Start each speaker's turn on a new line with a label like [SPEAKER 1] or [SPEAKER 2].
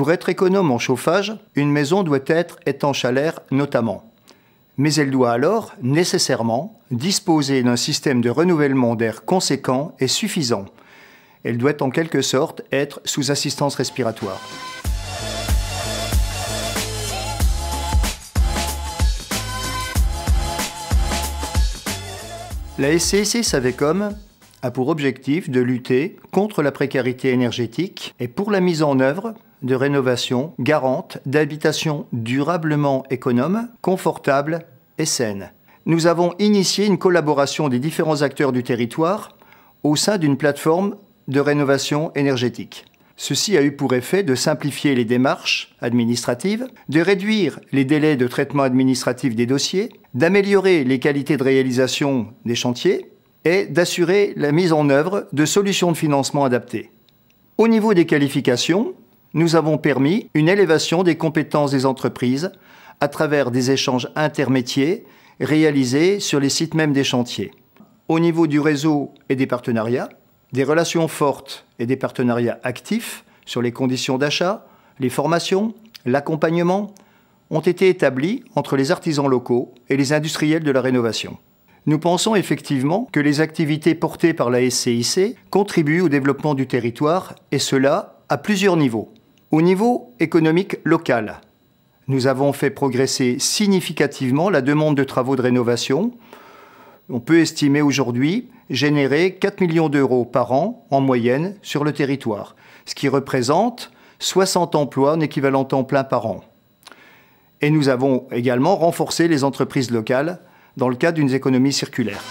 [SPEAKER 1] Pour être économe en chauffage, une maison doit être étanche à l'air notamment. Mais elle doit alors, nécessairement, disposer d'un système de renouvellement d'air conséquent et suffisant. Elle doit en quelque sorte être sous assistance respiratoire. La SCC Savecom a pour objectif de lutter contre la précarité énergétique et pour la mise en œuvre de rénovation garante d'habitations durablement économes, confortables et saines. Nous avons initié une collaboration des différents acteurs du territoire au sein d'une plateforme de rénovation énergétique. Ceci a eu pour effet de simplifier les démarches administratives, de réduire les délais de traitement administratif des dossiers, d'améliorer les qualités de réalisation des chantiers et d'assurer la mise en œuvre de solutions de financement adaptées. Au niveau des qualifications, nous avons permis une élévation des compétences des entreprises à travers des échanges intermétiers réalisés sur les sites mêmes des chantiers. Au niveau du réseau et des partenariats, des relations fortes et des partenariats actifs sur les conditions d'achat, les formations, l'accompagnement ont été établis entre les artisans locaux et les industriels de la rénovation. Nous pensons effectivement que les activités portées par la SCIC contribuent au développement du territoire, et cela à plusieurs niveaux. Au niveau économique local, nous avons fait progresser significativement la demande de travaux de rénovation. On peut estimer aujourd'hui générer 4 millions d'euros par an en moyenne sur le territoire, ce qui représente 60 emplois en équivalent temps plein par an. Et nous avons également renforcé les entreprises locales dans le cadre d'une économie circulaire.